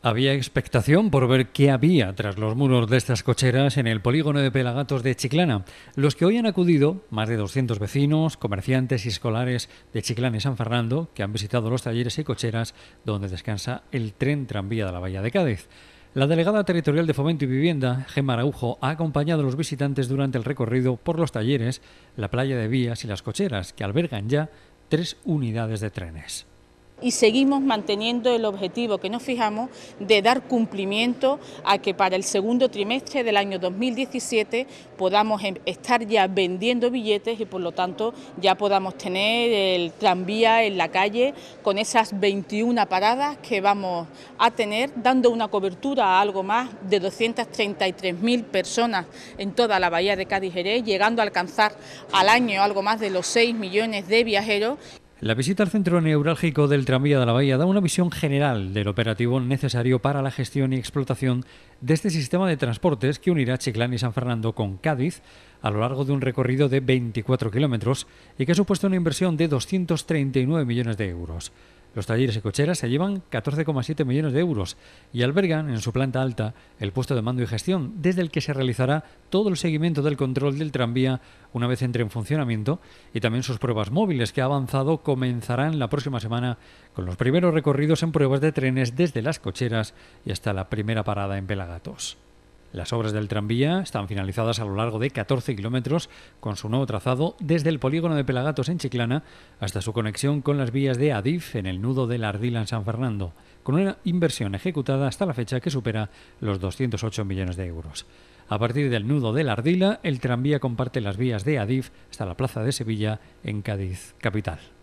Había expectación por ver qué había tras los muros de estas cocheras en el polígono de Pelagatos de Chiclana. Los que hoy han acudido, más de 200 vecinos, comerciantes y escolares de Chiclana y San Fernando, que han visitado los talleres y cocheras donde descansa el tren tranvía de la Bahía de Cádiz. La delegada territorial de Fomento y Vivienda, Gemma Araujo, ha acompañado a los visitantes durante el recorrido por los talleres, la playa de vías y las cocheras, que albergan ya tres unidades de trenes y seguimos manteniendo el objetivo que nos fijamos de dar cumplimiento a que para el segundo trimestre del año 2017 podamos em, estar ya vendiendo billetes y por lo tanto ya podamos tener el tranvía en la calle con esas 21 paradas que vamos a tener, dando una cobertura a algo más de 233.000 personas en toda la bahía de Cádiz-Jerez, llegando a alcanzar al año algo más de los 6 millones de viajeros. La visita al centro neurálgico del tranvía de la Bahía da una visión general del operativo necesario para la gestión y explotación de este sistema de transportes que unirá Chiclán y San Fernando con Cádiz a lo largo de un recorrido de 24 kilómetros y que ha supuesto una inversión de 239 millones de euros. Los talleres y cocheras se llevan 14,7 millones de euros y albergan en su planta alta el puesto de mando y gestión, desde el que se realizará todo el seguimiento del control del tranvía una vez entre en funcionamiento y también sus pruebas móviles que ha avanzado comenzarán la próxima semana con los primeros recorridos en pruebas de trenes desde las cocheras y hasta la primera parada en Pelaga. Las obras del tranvía están finalizadas a lo largo de 14 kilómetros con su nuevo trazado desde el polígono de Pelagatos en Chiclana hasta su conexión con las vías de Adif en el nudo de la Ardila en San Fernando, con una inversión ejecutada hasta la fecha que supera los 208 millones de euros. A partir del nudo de la Ardila, el tranvía comparte las vías de Adif hasta la Plaza de Sevilla en Cádiz, capital.